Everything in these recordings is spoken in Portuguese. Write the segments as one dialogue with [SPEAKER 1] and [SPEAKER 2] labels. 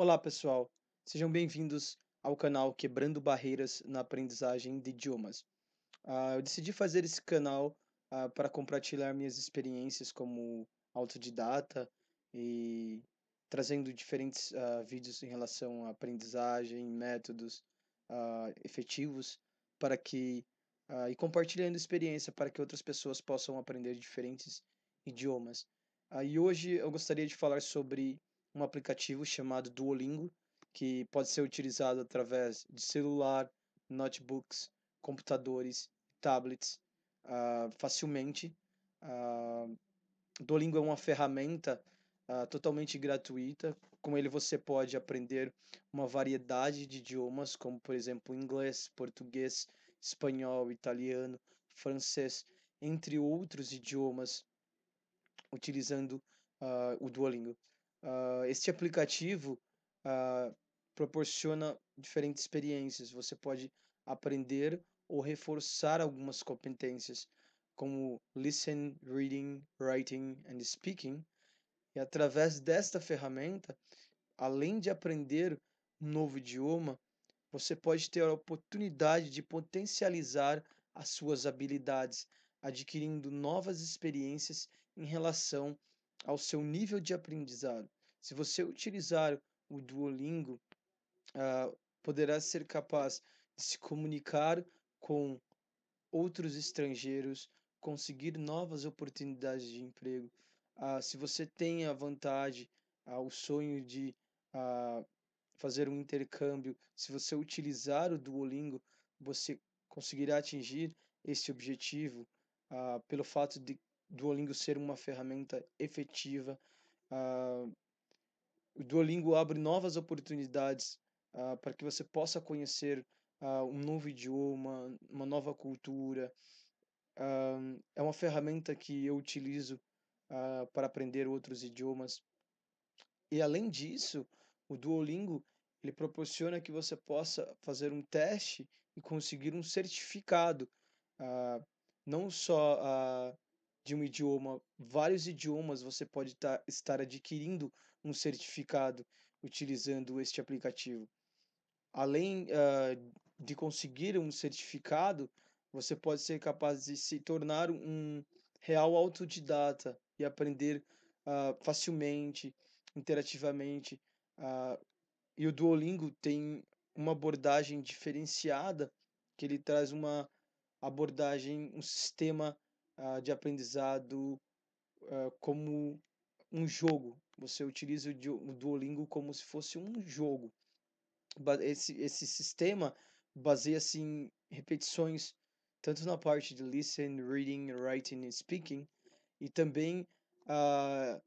[SPEAKER 1] Olá, pessoal. Sejam bem-vindos ao canal Quebrando Barreiras na Aprendizagem de Idiomas. Uh, eu decidi fazer esse canal uh, para compartilhar minhas experiências como autodidata e trazendo diferentes uh, vídeos em relação à aprendizagem, métodos efetivos para que e compartilhando experiência para que outras pessoas possam aprender diferentes idiomas. e hoje eu gostaria de falar sobre um aplicativo chamado Duolingo, que pode ser utilizado através de celular, notebooks, computadores, tablets, uh, facilmente. Uh, Duolingo é uma ferramenta uh, totalmente gratuita. Com ele você pode aprender uma variedade de idiomas, como por exemplo inglês, português, espanhol, italiano, francês, entre outros idiomas, utilizando uh, o Duolingo. Uh, ah, este aplicativo uh, proporciona diferentes experiências. Você pode aprender ou reforçar algumas competências, como listen, reading, writing and speaking. E através desta ferramenta, além de aprender um novo idioma, você pode ter a oportunidade de potencializar as suas habilidades, adquirindo novas experiências em relação ao seu nível de aprendizado. Se você utilizar o Duolingo, uh, poderá ser capaz de se comunicar com outros estrangeiros, conseguir novas oportunidades de emprego. Uh, se você tem a vontade, uh, ah, o sonho de fazer um intercâmbio, se você utilizar o Duolingo, você conseguirá atingir esse objetivo pelo fato de Duolingo ser uma ferramenta efetiva. Uh, o Duolingo abre novas oportunidades uh, para que você possa conhecer uh, um novo idioma, uma nova cultura. é uma ferramenta que eu utilizo para aprender outros idiomas. E além disso, o Duolingo ele proporciona que você possa fazer um teste e conseguir um certificado, não só de um idioma, vários idiomas, você pode tá, estar adquirindo um certificado utilizando este aplicativo. Além uh, de conseguir um certificado, você pode ser capaz de se tornar um real autodidata e aprender uh, facilmente, interativamente. Uh, e o Duolingo tem uma abordagem diferenciada, que ele traz uma abordagem, um sistema uh, de aprendizado uh, como um jogo. Você utiliza o Duolingo como se fosse um jogo. Esse, esse sistema baseia-se em repetições, tanto na parte de listen, reading, writing e speaking, e também uh,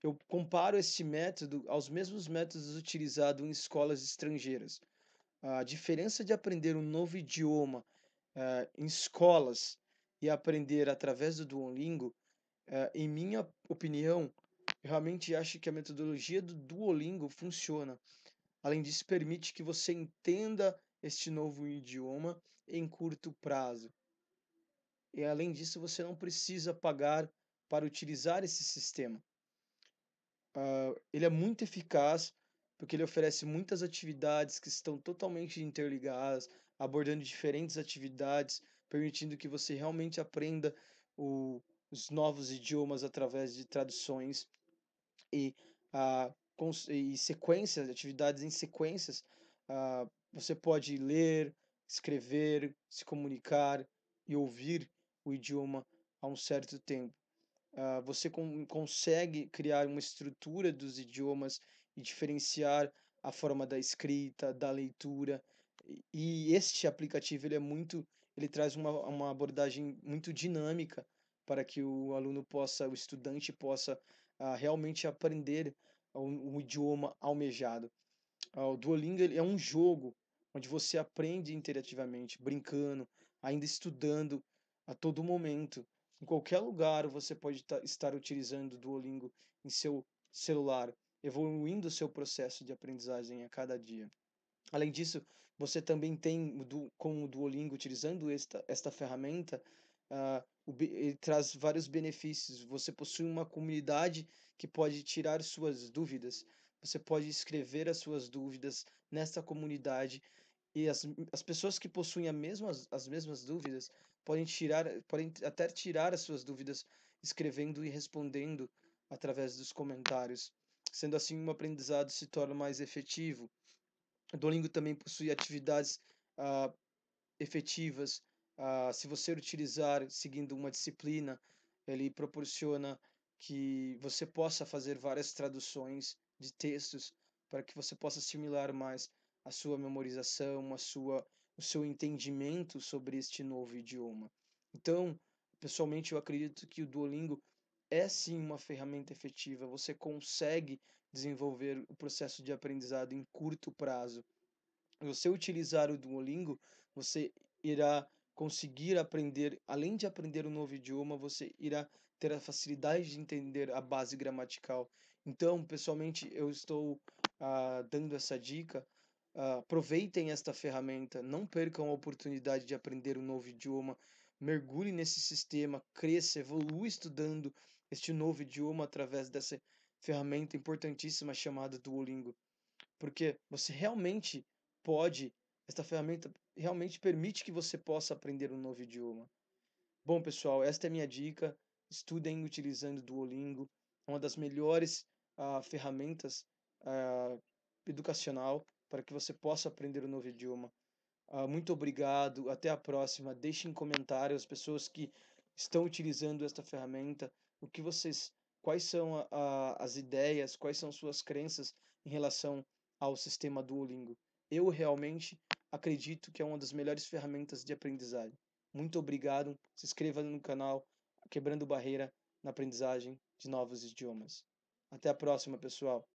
[SPEAKER 1] eu comparo este método aos mesmos métodos utilizados em escolas estrangeiras. A diferença de aprender um novo idioma uh, em escolas e aprender através do Duolingo, uh, em minha opinião, eu realmente acho que a metodologia do Duolingo funciona. Além disso, permite que você entenda este novo idioma em curto prazo. E além disso, você não precisa pagar para utilizar esse sistema. Uh, ele é muito eficaz porque ele oferece muitas atividades que estão totalmente interligadas, abordando diferentes atividades permitindo que você realmente aprenda o, os novos idiomas através de traduções e, uh, e sequências, atividades em sequências. Uh, você pode ler, escrever, se comunicar e ouvir o idioma a um certo tempo. Uh, você com, consegue criar uma estrutura dos idiomas e diferenciar a forma da escrita, da leitura. E, e este aplicativo ele é muito ele traz uma, uma abordagem muito dinâmica para que o aluno possa, o estudante possa uh, realmente aprender o, o, idioma almejado. Uh, o Duolingo é um jogo onde você aprende interativamente, brincando, ainda estudando a todo momento. Em qualquer lugar você pode estar utilizando o Duolingo em seu celular, evoluindo o seu processo de aprendizagem a cada dia. Além disso, você também tem, do, com o Duolingo, utilizando esta, esta ferramenta, uh, ele traz vários benefícios. Você possui uma comunidade que pode tirar suas dúvidas. Você pode escrever as suas dúvidas nesta comunidade. E as, as pessoas que possuem a mesmas, as mesmas dúvidas podem tirar, podem até tirar as suas dúvidas escrevendo e respondendo através dos comentários. Sendo assim, um aprendizado se torna mais efetivo. O Duolingo também possui atividades ah, efetivas. Ah, se você utilizar seguindo uma disciplina, ele proporciona que você possa fazer várias traduções de textos para que você possa assimilar mais a sua memorização, a sua, o seu entendimento sobre este novo idioma. Então, pessoalmente, eu acredito que o Duolingo é sim uma ferramenta efetiva, você consegue desenvolver o processo de aprendizado em curto prazo. Você utilizar o Duolingo, você irá conseguir aprender, além de aprender um novo idioma, você irá ter a facilidade de entender a base gramatical. Então, pessoalmente, eu estou ah, dando essa dica. Ah, aproveitem esta ferramenta, não percam a oportunidade de aprender um novo idioma mergulhe nesse sistema, cresça, evolua estudando, este novo idioma através dessa ferramenta importantíssima chamada Duolingo. Porque você realmente pode, esta ferramenta realmente permite que você possa aprender um novo idioma. Bom, pessoal, esta é a minha dica. Estudem utilizando Duolingo, é uma das melhores uh, ferramentas uh, educacional para que você possa aprender um novo idioma. Uh, muito obrigado, até a próxima. Deixem comentários as pessoas que estão utilizando esta ferramenta o que vocês, quais são a, a, as ideias, quais são suas crenças em relação ao sistema Duolingo. Eu realmente acredito que é uma das melhores ferramentas de aprendizagem. Muito obrigado. Se inscreva no canal Quebrando Barreira na aprendizagem de novos idiomas. Até a próxima, pessoal.